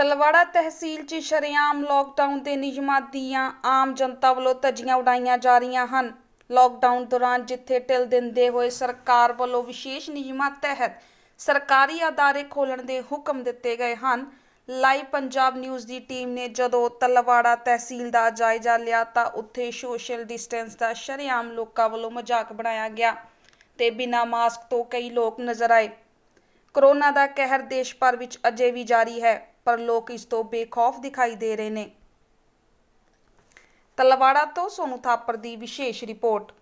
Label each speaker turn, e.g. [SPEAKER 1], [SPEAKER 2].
[SPEAKER 1] ਤਲਵਾੜਾ ਤਹਿਸੀਲ 'ਚ ਸ਼ਰਿਆਮ ਲੋਕਡਾਊਨ ਦੇ ਨਿਯਮਾਂ ਦੀਆਂ ਆਮ ਜਨਤਾ ਵੱਲੋਂ ਤਜੀਆਂ ਉਡਾਈਆਂ ਜਾ ਰਹੀਆਂ ਹਨ ਲੋਕਡਾਊਨ ਦੌਰਾਨ ਜਿੱਥੇ ਟਿਲ ਦਿੰਦੇ ਹੋਏ ਸਰਕਾਰ ਵੱਲੋਂ ਵਿਸ਼ੇਸ਼ ਨਿਯਮਾਂ ਤਹਿਤ ਸਰਕਾਰੀ ਅਦਾਰੇ ਖੋਲਣ ਦੇ ਹੁਕਮ ਦਿੱਤੇ ਗਏ ਹਨ ਲਾਈਵ ਪੰਜਾਬ ਨਿਊਜ਼ ਦੀ ਟੀਮ ਨੇ ਜਦੋਂ ਤਲਵਾੜਾ ਤਹਿਸੀਲ ਦਾ ਜਾਇਜ਼ਾ ਲਿਆ ਤਾਂ ਉੱਥੇ ਸੋਸ਼ਲ ਡਿਸਟੈਂਸ ਦਾ ਸ਼ਰਿਆਮ ਲੋਕਾਂ ਵੱਲੋਂ ਮਜ਼ਾਕ ਬਣਾਇਆ ਗਿਆ ਤੇ ਬਿਨਾਂ ਮਾਸਕ ਤੋਂ ਕਈ ਲੋਕ ਨਜ਼ਰ ਆਏ ਕਰੋਨਾ ਦਾ ਕਹਿਰ ਦੇਸ਼ ਭਰ ਵਿੱਚ ਅਜੇ ਵੀ ਜਾਰੀ ਹੈ ਪਰ ਲੋਕ ਇਸ ਤੋਂ ਬੇਖੌਫ ਦਿਖਾਈ ਦੇ ਰਹੇ ਨੇ ਤਲਵਾੜਾ ਤੋਂ ਸੋਨੂ ਥਾਪਰ ਦੀ ਵਿਸ਼ੇਸ਼ ਰਿਪੋਰਟ